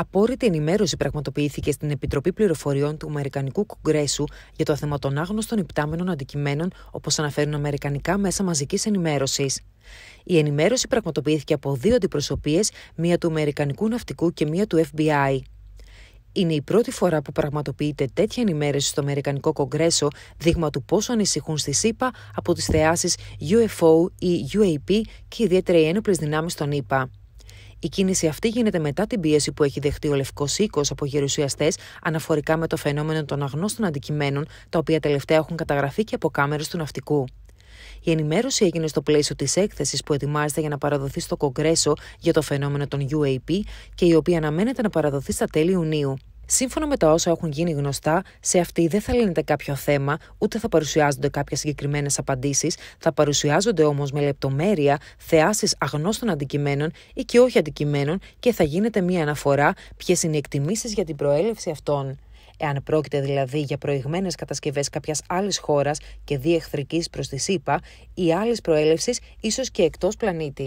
Απόρριτη ενημέρωση πραγματοποιήθηκε στην Επιτροπή Πληροφοριών του Αμερικανικού Κογκρέσου για το θέμα των άγνωστων υπτάμενων αντικειμένων, όπως αναφέρουν Αμερικανικά μέσα μαζικής ενημέρωσης. Η ενημέρωση πραγματοποιήθηκε από δύο αντιπροσωπείες, μία του Αμερικανικού Ναυτικού και μία του FBI. Είναι η πρώτη φορά που πραγματοποιείται τέτοια ενημέρωση στο Αμερικανικό Κογκρέσο, δείγμα του πόσο ανησυχούν στη ΣΥΠΑ από τις θεάσεις UFO ή UAP και ιδιαίτερα οι ένοπλες δυνάμεις των ΗΠΑ. Η κίνηση αυτή γίνεται μετά την πίεση που έχει δεχτεί ο Λευκός Οίκος από γερουσιαστές αναφορικά με το φαινόμενο των αγνώστων αντικειμένων, τα οποία τελευταία έχουν καταγραφεί και από κάμερες του ναυτικού. Η ενημέρωση έγινε στο πλαίσιο της έκθεσης που ετοιμάζεται για να παραδοθεί στο Κογκρέσο για το φαινόμενο των UAP και η οποία αναμένεται να παραδοθεί στα τέλη Ιουνίου. Σύμφωνα με τα όσα έχουν γίνει γνωστά, σε αυτή δεν θα λύνεται κάποιο θέμα, ούτε θα παρουσιάζονται κάποιες συγκεκριμένες απαντήσεις, θα παρουσιάζονται όμως με λεπτομέρεια θεάσεις αγνώστων αντικειμένων ή και όχι αντικειμένων και θα γίνεται μία αναφορά ποιες είναι οι εκτιμήσεις για την προέλευση αυτών. Εάν πρόκειται δηλαδή για προηγμένες κατασκευές κάποιας άλλης χώρας και διεχθρικής προς τη ΣΥΠΑ ή άλλης προέλευσης, ίσως και εκτός πλανήτη.